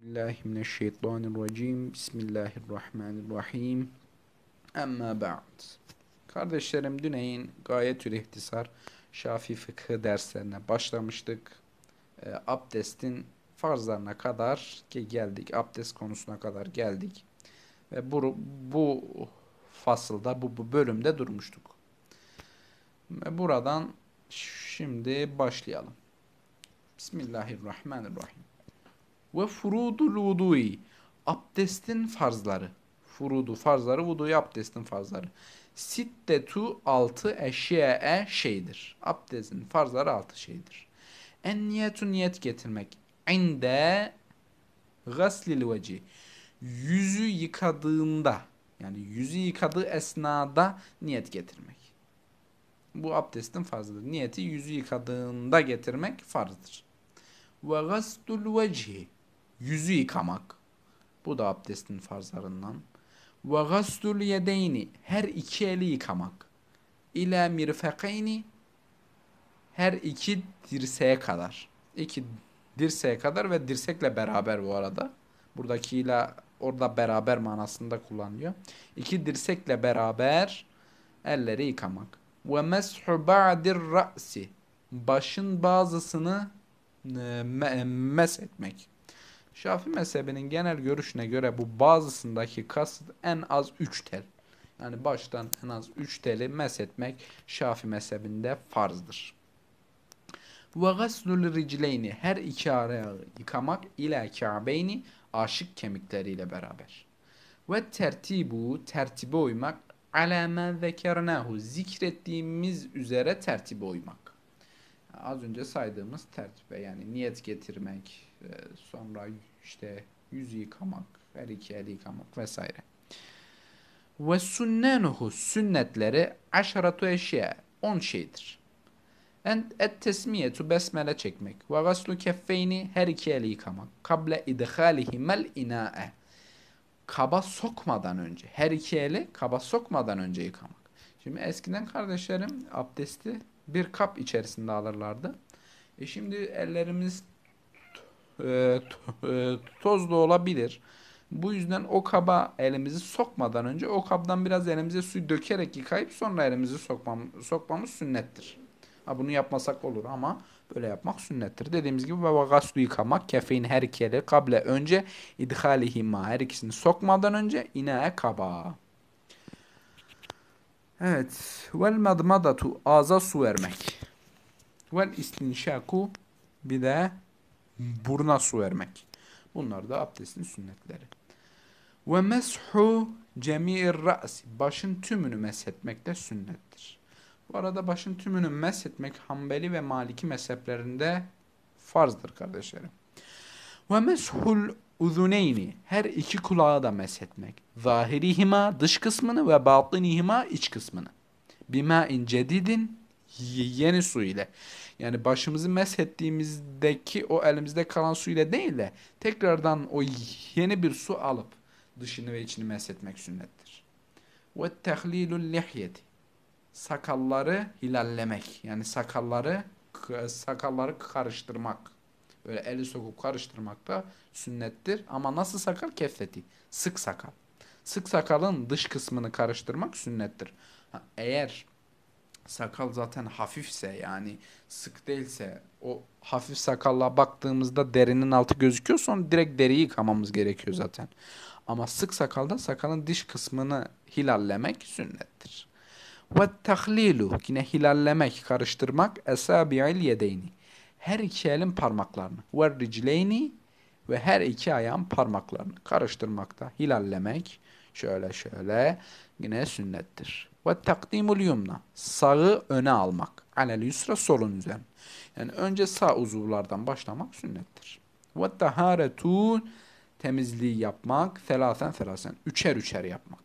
Bismillahirrahmanirrahim. Bismillahirrahmanirrahim. Amma ba'd. Kardeşlerim Düneyin Gayetül İhtisar Şafi fıkhı derslerine başlamıştık. E, abdestin farzlarına kadar ki geldik. Abdest konusuna kadar geldik. Ve bu, bu fasılda, bu, bu bölümde durmuştuk. Ve buradan şimdi başlayalım. Bismillahirrahmanirrahim. Ve furudul vudui. Abdestin farzları. Furudu farzları, vuduyu abdestin farzları. Sittetu altı eşya'e şeydir. Abdestin farzları altı şeydir. En niyetu niyet getirmek. İnde gaslil veci. Yüzü yıkadığında yani yüzü yıkadığı esnada niyet getirmek. Bu abdestin farzıdır. Niyeti yüzü yıkadığında getirmek farzdır. Ve gastul vecihi yüzü yıkamak. Bu da abdestin farzlarından. Ve gastul yedeyni her iki eli yıkamak. İle mirfakeyni her iki dirseğe kadar. İki dirseğe kadar ve dirsekle beraber bu arada. Buradaki ile orada beraber manasında kullanılıyor. İki dirsekle beraber elleri yıkamak. Ve meshu ba'dir ra'si başın bazısını e, e, mes etmek. Şafi mezhebinin genel görüşüne göre bu bazısındaki kasıt en az 3 tel. Yani baştan en az 3 teli meshetmek Şafi mezhebinde farzdır. Ve gaslul ricleyni her iki ayağı yıkamak ile kâbeyni aşık kemikleriyle beraber. Ve tertibu tertibe uymak aleme zekernahu zikrettiğimiz üzere tertibe uymak. Az önce saydığımız tertibe yani niyet getirmek, ee, sonra işte yüz yıkamak, her iki el yıkamak vesaire. Ve sünnenuhu sünnetleri aşaratu eşya, on şeydir. And et tesmiyetu besmele çekmek. Ve gaslu keffeyni her iki eli yıkamak. Kable idhalihimel inae. Kaba sokmadan önce. Her iki eli kaba sokmadan önce yıkamak. Şimdi eskiden kardeşlerim abdesti bir kap içerisinde alırlardı. E şimdi ellerimiz e, e, toz da olabilir. Bu yüzden o kaba elimizi sokmadan önce o kaptan biraz elimize su dökerek yıkayıp sonra elimizi sokmam, sokmamız sünnettir. Ha, bunu yapmasak olur ama böyle yapmak sünnettir. Dediğimiz gibi baba gaslu yıkamak, kefein her kere kable önce, idhali himma her ikisini sokmadan önce inae kaba. Evet. Vel madmadatu ağza su vermek. Vel istinşaku bir de buruna su vermek. Bunlar da abdestin sünnetleri. Ve meshu cemir ra's. Başın tümünü meshetmek de sünnettir. Bu arada başın tümünü meshetmek Hanbeli ve Maliki mezheplerinde farzdır kardeşlerim. Ve meshul uzuneyni her iki kulağı da meshetmek. Zahirihima dış kısmını ve batınihima iç kısmını. Bima in cedidin yeni su ile. Yani başımızı meshettiğimizdeki o elimizde kalan su ile değil de tekrardan o yeni bir su alıp dışını ve içini meshetmek sünnettir. Ve tehlilul lihyeti. Sakalları hilallemek. Yani sakalları sakalları karıştırmak. Böyle eli sokup karıştırmak da sünnettir. Ama nasıl sakal? Kefleti. Sık sakal. Sık sakalın dış kısmını karıştırmak sünnettir. Ha, eğer sakal zaten hafifse yani sık değilse o hafif sakalla baktığımızda derinin altı gözüküyor sonra direkt deriyi yıkamamız gerekiyor zaten. Ama sık sakalda sakalın diş kısmını hilallemek sünnettir. Ve tahlilu yine hilallemek, karıştırmak esabi'il yedeyni. Her iki elin parmaklarını. Ve ricleyni ve her iki ayağın parmaklarını karıştırmakta hilallemek şöyle şöyle yine sünnettir. Ve takdimul yumna. Sağı öne almak. Alel yusra solun üzerine. Yani önce sağ uzuvlardan başlamak sünnettir. Ve taharetu temizliği yapmak. Selasen selasen. Üçer üçer yapmak.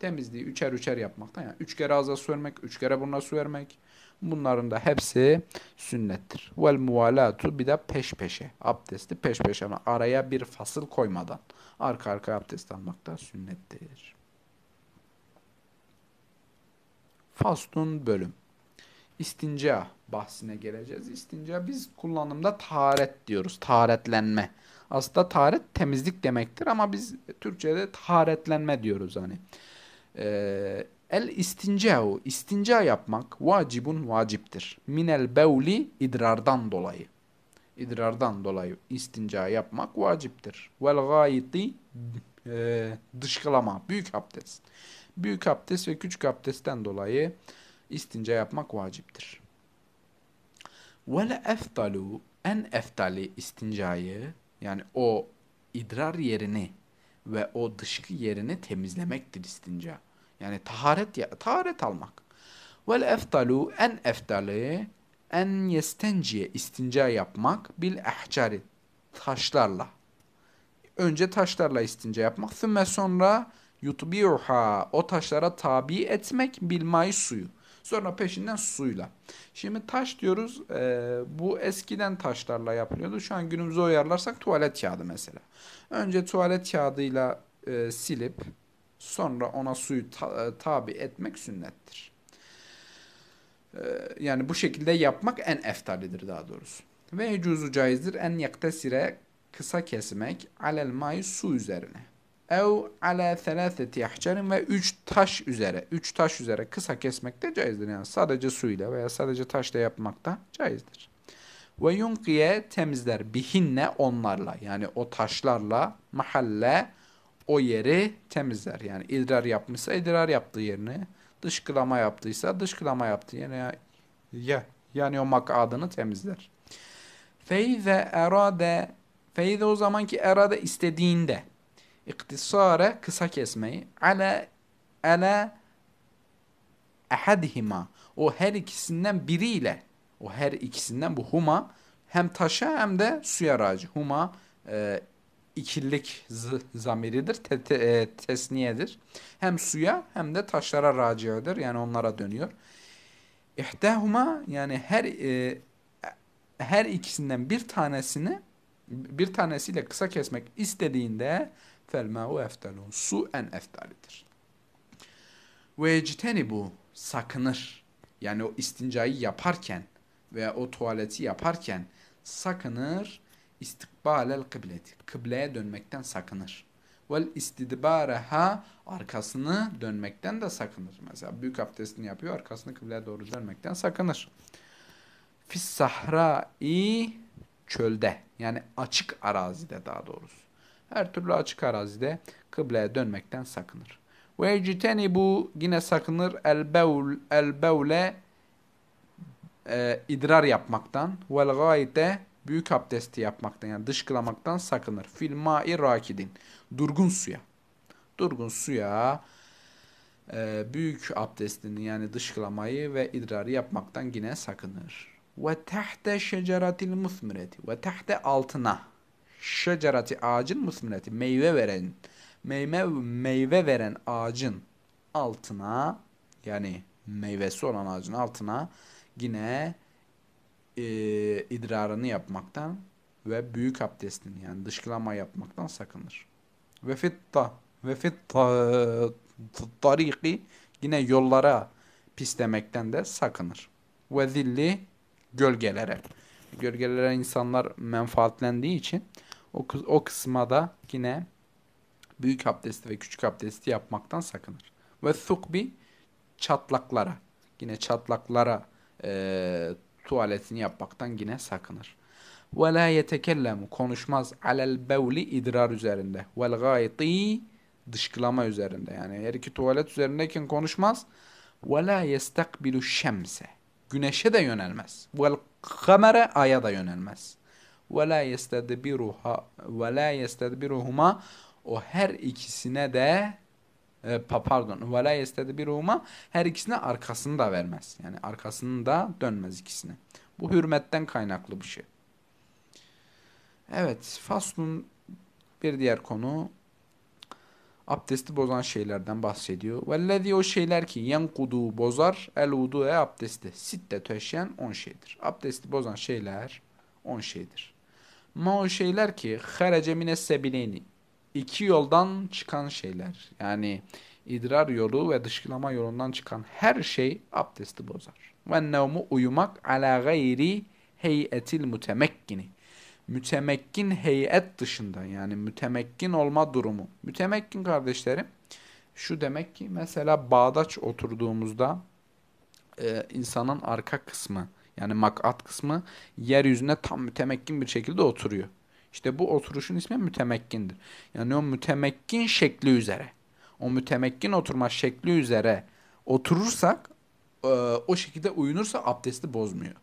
Temizliği üçer üçer yapmaktan yani üç kere ağza su vermek, üç kere burnuna su vermek. Bunların da hepsi sünnettir. Vel muvalatu bir de peş peşe. Abdesti peş peşe ama araya bir fasıl koymadan arka arka abdest almak da sünnettir. Faslun bölüm. İstinca bahsine geleceğiz. İstinca biz kullanımda taharet diyoruz. Taharetlenme. Aslında taharet temizlik demektir ama biz Türkçe'de taharetlenme diyoruz hani. Ee, el istinca'u, istinca yapmak vacibun vaciptir. Minel beuli idrardan dolayı. İdrardan dolayı istinca yapmak vaciptir. Vel gayiti e, dışkılama, büyük abdest. Büyük abdest ve küçük abdestten dolayı istince yapmak vaciptir. Vele eftalu en eftali istincayı yani o idrar yerini ve o dışkı yerini temizlemektir istinca. Yani taharet ya, taharet almak. Vel eftalu en eftali en yestenciye istinca yapmak bil ehcari taşlarla. Önce taşlarla istinca yapmak. Sümme sonra yutbiuha o taşlara tabi etmek bilmayı suyu. Sonra peşinden suyla. Şimdi taş diyoruz e, bu eskiden taşlarla yapılıyordu. Şu an günümüze uyarlarsak tuvalet kağıdı mesela. Önce tuvalet kağıdıyla e, silip sonra ona suyu ta, e, tabi etmek sünnettir. E, yani bu şekilde yapmak en eftalidir daha doğrusu. Ve cüzü caizdir en yaktesire kısa kesmek alel mayi su üzerine ev ala selaseti ahcarin ve 3 taş üzere, 3 taş üzere kısa kesmek de caizdir. Yani sadece suyla veya sadece taşla yapmak da caizdir. Ve yunqiye temizler bihinne onlarla yani o taşlarla mahalle o yeri temizler. Yani idrar yapmışsa idrar yaptığı yerini, dışkılama yaptıysa dışkılama yaptığı yerini ya, ya yani o makadını temizler. Feyze erade feyze o zaman ki erade istediğinde iktisare kısa kesmeyi ale ele ehadihima o her ikisinden biriyle o her ikisinden bu huma hem taşa hem de suya raci huma e, ikillik zamiridir te, te, e, tesniyedir hem suya hem de taşlara raciadır yani onlara dönüyor ihtahuma yani her e, her ikisinden bir tanesini bir tanesiyle kısa kesmek istediğinde fel ma'u eftalun. Su en eftalidir. Ve bu sakınır. Yani o istincayı yaparken veya o tuvaleti yaparken sakınır istikbalel kıbleti. Kıbleye dönmekten sakınır. Vel istidbareha arkasını dönmekten de sakınır. Mesela büyük abdestini yapıyor arkasını kıbleye doğru dönmekten sakınır. Fis i çölde yani açık arazide daha doğrusu her türlü açık arazide kıbleye dönmekten sakınır. Ve citeni bu yine sakınır el bevl el bevle e, idrar yapmaktan ve gayte büyük abdesti yapmaktan yani dışkılamaktan sakınır. filma irakidin. durgun suya. Durgun suya e, büyük abdestini yani dışkılamayı ve idrarı yapmaktan yine sakınır. Ve tahte şeceratil musmireti ve tahte altına şecerati ağacın musmineti meyve veren meyve meyve veren ağacın altına yani meyvesi olan ağacın altına yine e, idrarını yapmaktan ve büyük abdestin yani dışkılama yapmaktan sakınır. Ve fitta ve fitta tariki yine yollara pislemekten de sakınır. Ve zilli gölgelere. Gölgelere insanlar menfaatlendiği için o, o kısma da yine büyük abdesti ve küçük abdesti yapmaktan sakınır. Ve thukbi çatlaklara yine çatlaklara e, tuvaletini yapmaktan yine sakınır. Ve la yetekellemu konuşmaz alel bevli idrar üzerinde. Vel gayti dışkılama üzerinde. Yani her iki tuvalet üzerindeyken konuşmaz. Ve la yestakbilu şemse. Güneşe de yönelmez. Vel kamera aya da yönelmez ve la yestedbiruha ve la yestedbiruhuma o her ikisine de e, pardon ve la yestedbiruhuma her ikisine arkasını da vermez. Yani arkasını da dönmez ikisine. Bu hürmetten kaynaklı bir şey. Evet, faslun bir diğer konu abdesti bozan şeylerden bahsediyor. Vellezî o şeyler ki yenkudu bozar el vudu'e abdesti. Sitte töşyen on şeydir. Abdesti bozan şeyler on şeydir. Ma o şeyler ki harece mine sebileyni. İki yoldan çıkan şeyler. Yani idrar yolu ve dışkılama yolundan çıkan her şey abdesti bozar. Ve nevmu uyumak ala gayri heyetil mütemekkini. Mütemekkin heyet dışında yani mütemekkin olma durumu. Mütemekkin kardeşlerim şu demek ki mesela bağdaç oturduğumuzda e, insanın arka kısmı yani makat kısmı yeryüzüne tam mütemekkin bir şekilde oturuyor. İşte bu oturuşun ismi mütemekkindir. Yani o mütemekkin şekli üzere, o mütemekkin oturma şekli üzere oturursak e, o şekilde uyunursa abdesti bozmuyor.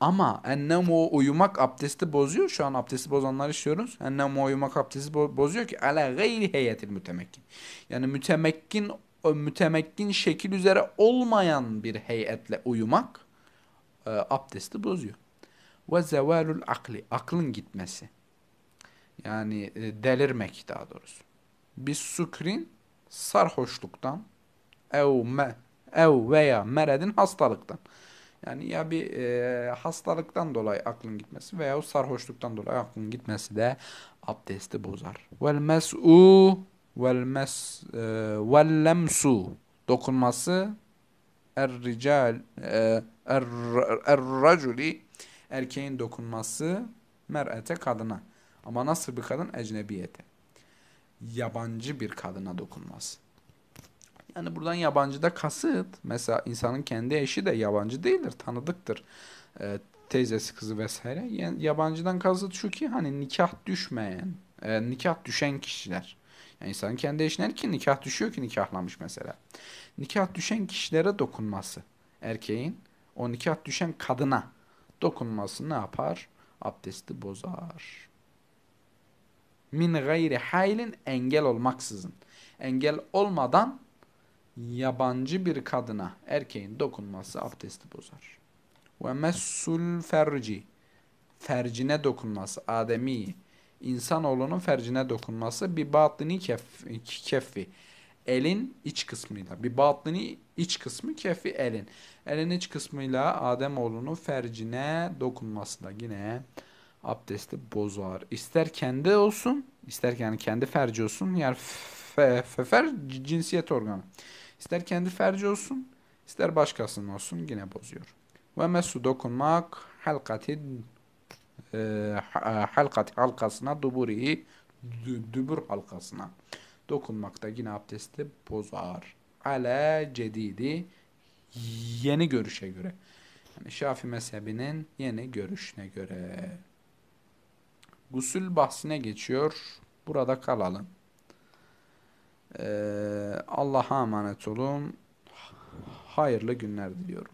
Ama ennemu uyumak abdesti bozuyor. Şu an abdesti bozanlar işliyoruz. Ennemu uyumak abdesti bozuyor ki ala gayri heyetil mütemekkin. Yani mütemekkin mütemekkin şekil üzere olmayan bir heyetle uyumak e, abdesti bozuyor. Ve zevalul akli, aklın gitmesi. Yani e, delirmek daha doğrusu. Bir sukrin sarhoşluktan ev me ev veya meredin hastalıktan. Yani ya bir e, hastalıktan dolayı aklın gitmesi veya sarhoşluktan dolayı aklın gitmesi de abdesti bozar. Vel mes'u vel mes e, vel lemsu dokunması er-rical e, er-, er-raculi erkeğin dokunması mer'ete kadına. Ama nasıl bir kadın? Ecnebiyete. Yabancı bir kadına dokunması. Yani buradan yabancı da kasıt. Mesela insanın kendi eşi de yabancı değildir. Tanıdıktır. E, teyzesi kızı vesaire. Yani yabancıdan kasıt şu ki hani nikah düşmeyen, e, nikah düşen kişiler. Yani kendi eşine ki nikah düşüyor ki nikahlanmış mesela. Nikah düşen kişilere dokunması erkeğin o nikah düşen kadına dokunması ne yapar? Abdesti bozar. Min gayri haylin engel olmaksızın. Engel olmadan yabancı bir kadına erkeğin dokunması abdesti bozar. Ve messul ferci. Fercine dokunması ademi insanoğlunun fercine dokunması bir batını kef, kefi elin iç kısmıyla bir batını iç kısmı kefi elin elin iç kısmıyla Ademoğlunun fercine dokunması da yine abdesti bozar. İster kendi olsun, ister yani kendi ferci olsun. Yani fefer cinsiyet organı. İster kendi ferci olsun, ister başkasının olsun yine bozuyor. Ve mesu dokunmak halkati e, e, halkat halkasına duburihi dübür halkasına dokunmakta yine abdesti bozar. Ale cedidi yeni görüşe göre. Yani Şafi mezhebinin yeni görüşüne göre. Gusül bahsine geçiyor. Burada kalalım. Ee, Allah'a emanet olun. Hayırlı günler diliyorum.